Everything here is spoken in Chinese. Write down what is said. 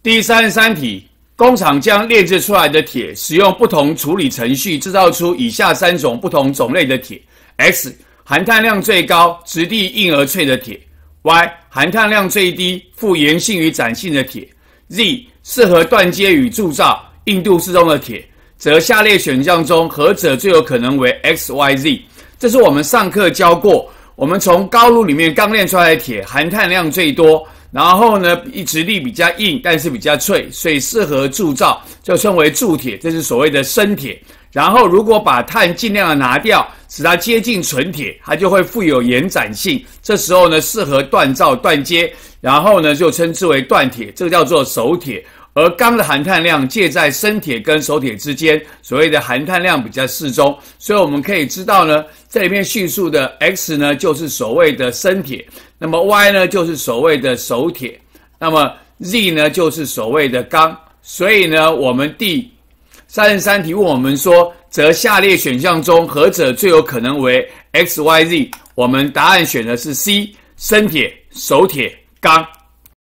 第三十三题，工厂将炼制出来的铁，使用不同处理程序制造出以下三种不同种类的铁：X，含碳量最高、质地硬而脆的铁；Y，含碳量最低、富延性与展性的铁；Z，适合锻接与铸造、硬度适中的铁。则下列选项中何者最有可能为 X、Y、Z？这是我们上课教过，我们从高炉里面刚炼出来的铁，含碳量最多。然后呢，一直力比较硬，但是比较脆，所以适合铸造，就称为铸铁，这是所谓的生铁。然后如果把碳尽量的拿掉，使它接近纯铁，它就会富有延展性。这时候呢，适合锻造、锻接，然后呢就称之为锻铁，这个叫做熟铁。而钢的含碳量介在生铁跟熟铁之间，所谓的含碳量比较适中，所以我们可以知道呢，这里面叙述的 x 呢就是所谓的生铁，那么 y 呢就是所谓的熟铁，那么 z 呢就是所谓的钢，所以呢我们第三十三题问我们说，则下列选项中何者最有可能为 x y z？我们答案选的是 C，生铁、熟铁、钢。